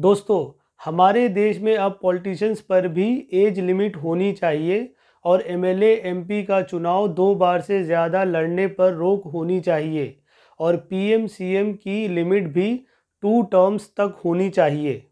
दोस्तों हमारे देश में अब पॉलिटिशियंस पर भी एज लिमिट होनी चाहिए और एमएलए एमपी का चुनाव दो बार से ज़्यादा लड़ने पर रोक होनी चाहिए और पीएम सीएम की लिमिट भी टू टर्म्स तक होनी चाहिए